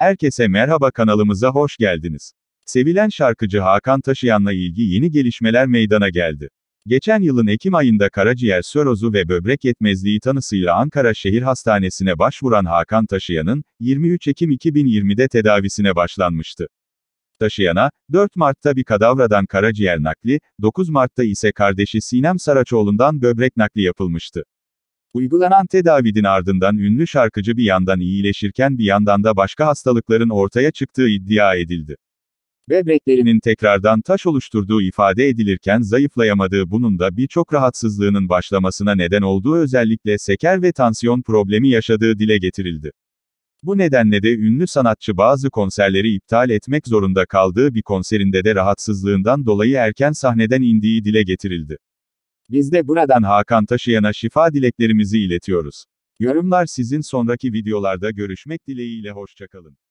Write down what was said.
Herkese merhaba kanalımıza hoş geldiniz. Sevilen şarkıcı Hakan Taşıyan'la ilgili yeni gelişmeler meydana geldi. Geçen yılın Ekim ayında karaciğer sörozu ve böbrek yetmezliği tanısıyla Ankara Şehir Hastanesi'ne başvuran Hakan Taşıyan'ın, 23 Ekim 2020'de tedavisine başlanmıştı. Taşıyan'a, 4 Mart'ta bir kadavradan karaciğer nakli, 9 Mart'ta ise kardeşi Sinem Saraçoğlu'ndan böbrek nakli yapılmıştı. Uygulanan tedavinin ardından ünlü şarkıcı bir yandan iyileşirken bir yandan da başka hastalıkların ortaya çıktığı iddia edildi. Böbreklerinin tekrardan taş oluşturduğu ifade edilirken zayıflayamadığı bunun da birçok rahatsızlığının başlamasına neden olduğu özellikle seker ve tansiyon problemi yaşadığı dile getirildi. Bu nedenle de ünlü sanatçı bazı konserleri iptal etmek zorunda kaldığı bir konserinde de rahatsızlığından dolayı erken sahneden indiği dile getirildi. Biz de buradan Hakan Taşıyan'a şifa dileklerimizi iletiyoruz. Yorumlar sizin sonraki videolarda görüşmek dileğiyle hoşçakalın.